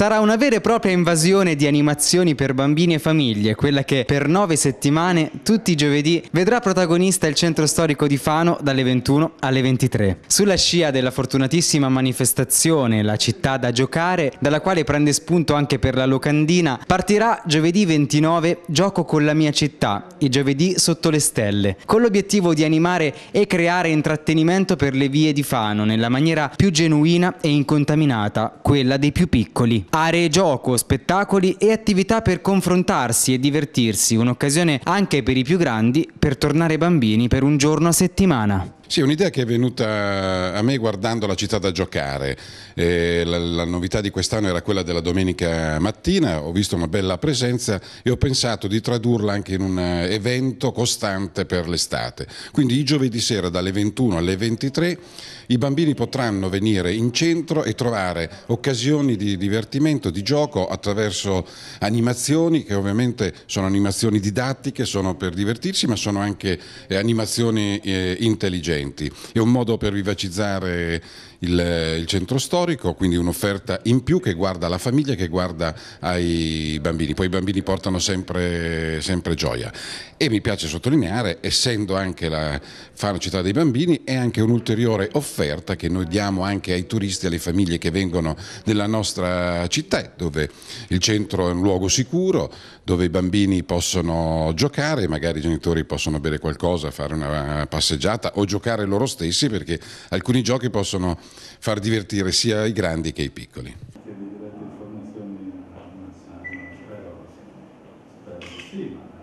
Sarà una vera e propria invasione di animazioni per bambini e famiglie, quella che per nove settimane, tutti i giovedì, vedrà protagonista il centro storico di Fano dalle 21 alle 23. Sulla scia della fortunatissima manifestazione La città da giocare, dalla quale prende spunto anche per la locandina, partirà giovedì 29 Gioco con la mia città, i giovedì sotto le stelle, con l'obiettivo di animare e creare intrattenimento per le vie di Fano nella maniera più genuina e incontaminata, quella dei più piccoli. Aree gioco, spettacoli e attività per confrontarsi e divertirsi, un'occasione anche per i più grandi per tornare bambini per un giorno a settimana. Sì, un'idea che è venuta a me guardando la città da giocare. Eh, la, la, novità di quest'anno era quella della domenica mattina, ho visto una bella presenza e ho pensato di tradurla anche in un evento costante per l'estate. Quindi i giovedì sera dalle 21 alle 23 i bambini potranno venire in centro e trovare occasioni di divertimento, di gioco attraverso animazioni che ovviamente sono animazioni didattiche, sono per divertirsi, ma sono anche eh, animazioni eh, intelligenti dipendenti. È un modo per vivacizzare il, il centro storico, quindi un'offerta in più che guarda alla famiglia, che guarda ai bambini. Poi i bambini portano sempre, sempre gioia. E mi piace sottolineare, essendo anche la Fano Città dei Bambini, è anche un'ulteriore offerta che noi diamo anche ai turisti, alle famiglie che vengono nella nostra città, dove il centro è un luogo sicuro, dove i bambini possono giocare, magari i genitori possono bere qualcosa, fare una passeggiata o giocare giocare loro stessi perché alcuni giochi possono far divertire sia i grandi che i piccoli. Eh, sì,